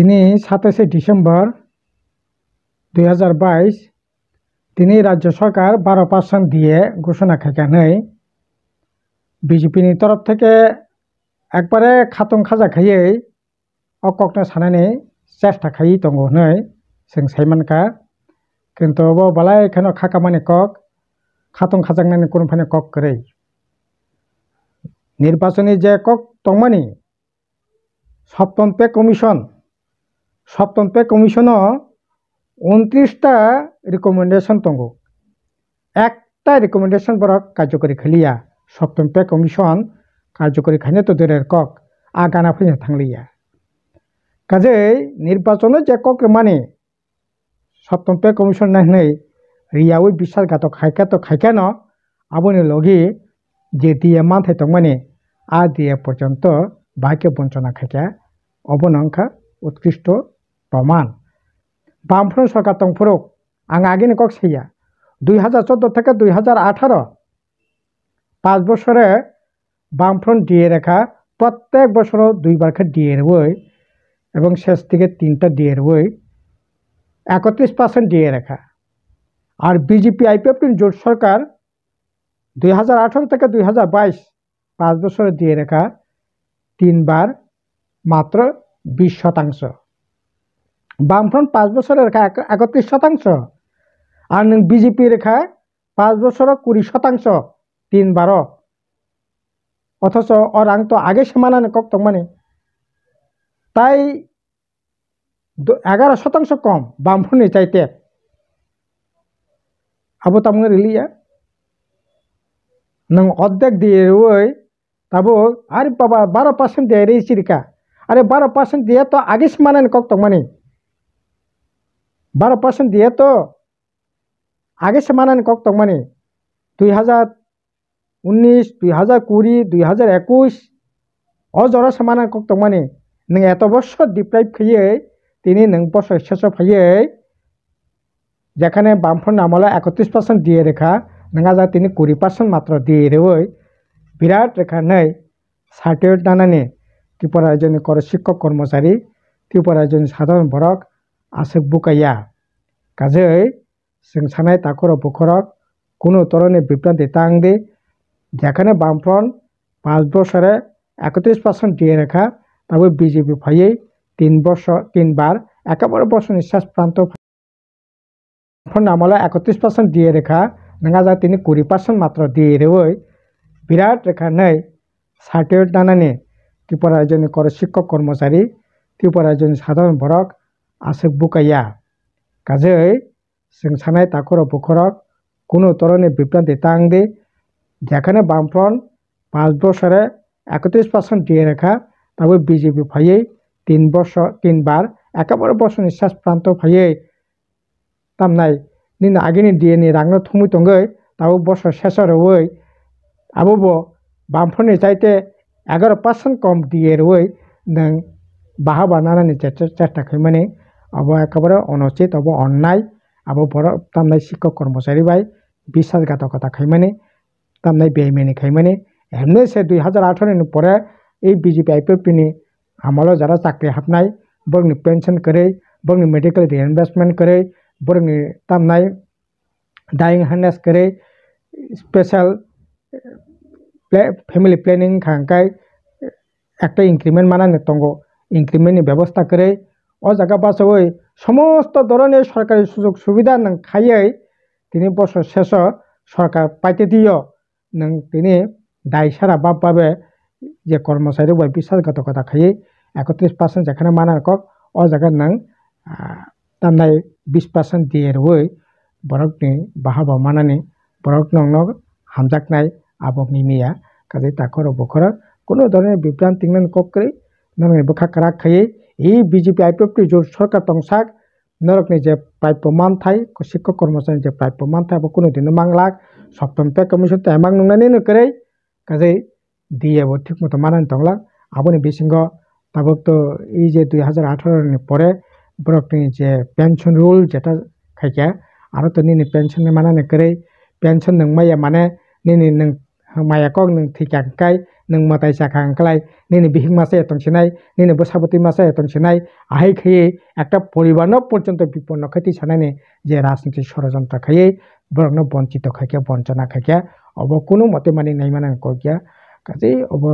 তিনি সাতাশে ডিসেম্বর দুই তিনি রাজ্য সরকার বারো পার্সেন্ট দিয়ে ঘোষণা খাইকানেই বিজেপির তরফ থেকে একবারে খাতং খাজা খাইয়েই অককনো সানানি চেষ্টা খাই দঙ্গ नै जों সাইমানকা কিন্তু বলাই কেন খাকা মানে কক খাতং খাজাংনানি কোন ফানে কক করে নির্বাচনী যে কক তংমানি সপ্তম পে কমিশন সপ্তম পে কমিশন উনত্রিশটা রিকমেন্ডেশন তঙ্গ একটা রিকমেন্ডেশন বরক কার্যকরী খেলিয়া সপ্তম পে কমিশন কার্যকরী খাইনে তো দূরের কক আগানা ফিনে থাংলিয়া কাজে নির্বাচনে যে কক মানে সপ্তম পে কমিশন নাই নাই রিয়াওই বিশ্বাসঘাতক খাইকা তো খাইকা ন আবনি লগে যে দিয়ে মান থাইত মানে আ দিয়ে পর্যন্ত বাক্য বঞ্চনা খাইকা অবনঙ্কা উৎকৃষ্ট প্রমাণ বামফ্রন্ট সরকার তংফরক আং আগিনি কক সেইয়া দুই হাজার চোদ্দো থেকে দুই হাজার আঠারো পাঁচ বছরে বামফ্রন ডিএ রেখা প্রত্যেক বছর দুইবারকে দিয়ে বই এবং শেষ দিকে তিনটা দিয়ে বই একত্রিশ পার্সেন্ট ডিএ রেখা আর বিজেপি আইপিএফ জোট সরকার দুই হাজার আঠারো থেকে দুই হাজার বাইশ পাঁচ বছরে দিয়ে রেখা তিনবার মাত্র বিশ শতাংশ বামফ্রন্ট পাঁচ বছরের রেখা একত্রিশ শতাংশ আর বিজেপি রেখা পাঁচ বছর কুড়ি শতাংশ তিন বারো অথচ অরাং তো আগে সমানা নেকক মানে তাই এগারো শতাংশ কম বামফ্রন্টে চাইতে আবু তাম রিলিয়া হ্যাঁ? নং অর্ধেক দিয়ে ওই তাবো আরে বাবা বারো পার্সেন্ট দিয়ে রে চিরিকা আরে বারো পার্সেন্ট দিয়ে তো আগে সমানা নেকক মানে বারো পার্সেন্ট দিয়ে তো আগে সে কক তো মানে দুই হাজার উনিশ দুই হাজার কুড়ি দুই হাজার একুশ অজরা সে কক তো মানে নং এত বছর ডিপ্রাইভ খাইয়ে তিনি নং বছর শেষ খাইয়ে যেখানে বামফ্রন্ট নামলে একত্রিশ পার্সেন্ট দিয়ে রেখা নাঙা যা তিনি কুড়ি পার্সেন্ট মাত্র দিয়ে রেওই বিরাট রেখা নেই সার্টিফিকেট নানানি ত্রিপুরা রাজ্যের কর শিক্ষক কর্মচারী ত্রিপুরা রাজ্যের সাধারণ বরক আশেক বুকাইয়া কাজে जों তাকর ताकर কোনো ধরনের বিভ্রান্তি দি যেখানে বামফ্রন্ট পাঁচ বছরে একত্রিশ পার্সেন্ট দিয়ে রেখা তবে বিজেপি ফাইয়ে তিন বছর তিনবার একেবারে বছর নিঃশ্বাস প্রান্ত আমলে একত্রিশ পার্সেন্ট দিয়ে রেখা দেখা যা তিনি কুড়ি পার্সেন্ট মাত্র দিয়ে রেওই বিরাট রেখা নেই সার্টিফিকেট দানানি ত্রিপুরা রাজ্যের কর শিক্ষক কর্মচারী ত্রিপুরা রাজ্যের সাধারণ বরক আশেক বুকাইয়া কাজে जों सानै ताकर पोखरक কোনো তরণে বিভ্রান্তি তাং তাংদে যেখানে বামফ্রন্ট পাঁচ বছরে একত্রিশ পার্সেন্ট দিয়ে রেখা তবে বিজেপি ফাইয়ে তিন বছর তিনবার একেবারে বছর নিঃশ্বাস প্রান্ত ফাইয়ে তামনাই নিন নি দিয়ে নি রাংনো থুমি তঙ্গই তাও বছর শেষের ওই আবব বামফ্রনের চাইতে এগারো পার্সেন্ট কম দিয়ে রই নং বাহা বানানোর চেষ্টা খাই মানে अब একেবারে অনুচিত अब অন্যায় अब বড় তামনাই শিক্ষক কর্মচারী বাই বিশ্বাসঘাতকতা খাইমানে তামনাই বেআইমানি খাইমানে এমনি সে দুই হাজার আঠারোর পরে এই বিজেপি আইপিএফপিনি আমলে যারা চাকরি হাবনাই বরংনি পেনশন করে বরংনি মেডিকেল রিএনভেস্টমেন্ট করে বরংনি তামনাই ডাইং হার্নেস করে স্পেশাল फैमिली प्लानिंग खांकाय एक इंक्रीमेंट माना नेतंगो इंक्रीमेंट व्यवस्था करे অজাগা বাসই সমস্ত ধরনের সরকারি সুযোগ সুবিধা নাং খাইয়াই তিনি বছর শেষ সরকার পাইতে দিও নাং তিনি দায় সারা বাপভাবে যে কর্মচারী বা বিশ্বাসঘাতকতা খাই একত্রিশ পার্সেন্ট যেখানে মানার কক অ জায়গার নাং তান্দাই বিশ পার্সেন্ট দিয়ে রই বরকনি বাহাব মানানি বরক নং হামজাকনাই আবক মিমিয়া কাজে তাকর বখর কোনো ধরনের বিভ্রান্তি কক করে namni bukha karak khai e BJP IPFT jor sarkar tongsak নরকনি যে প্রাপ্য মান থাই শিক্ষক কর্মচারী যে প্রাপ্য মান থাই বা কোনো দিনও মাংলাক সপ্তম পে কমিশন তো এমাং নুনানি নকরে কাজে দিয়ে আবার ঠিক মতো মানান তংলাক আবনি বিসিঙ্গ তাবক তো এই যে দুই হাজার আঠারোনি পরে বরকনি যে পেনশন রুল যেটা খাইকা আরও তো নিনি পেনশন মানানি করে পেনশন নংমাইয়া মানে নিনি মায়া কক ning thikang kai ning matai sakhang kalai nini bihing masa etong sinai nini bosabati masa etong sinai আহাই খেয়ে একটা পরিবারও পর্যন্ত বিপন্ন খেতে ছানানে যে রাজনীতির ষড়যন্ত্র খাইয়ে বরং বঞ্চিত খাকিয়া বঞ্চনা খাকিয়া অব কোনো মতে মানে নাই মানে কইয়া কাজে অব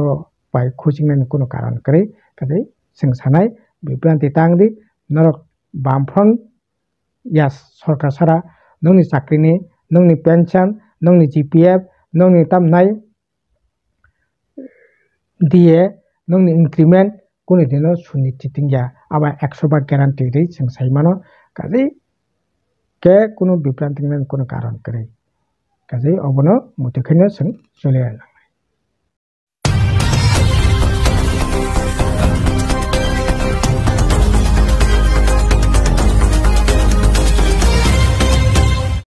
পাই খুঁজিংনানি কোনো কারণ করে কাজে जों सानाय বিভ্রান্তি তাংদি নরক বামফ্রন ইয়াস সরকার সারা নৌনি চাকরিনি নৌনি পেনশন নৌনি জিপিএফ नोंनि दामनाय দিয়ে नोंनि इनक्रिमेन्ट কোনোদিনও সুনিশ্চিত গিয়া আবার একশো বা গ্যারান্টি রে जों সাইমানো কাজেই কে কোনো বিভ্রান্তি কোনো কারণ করে কাজেই অবনো মধ্যখানে जों চলে এলাম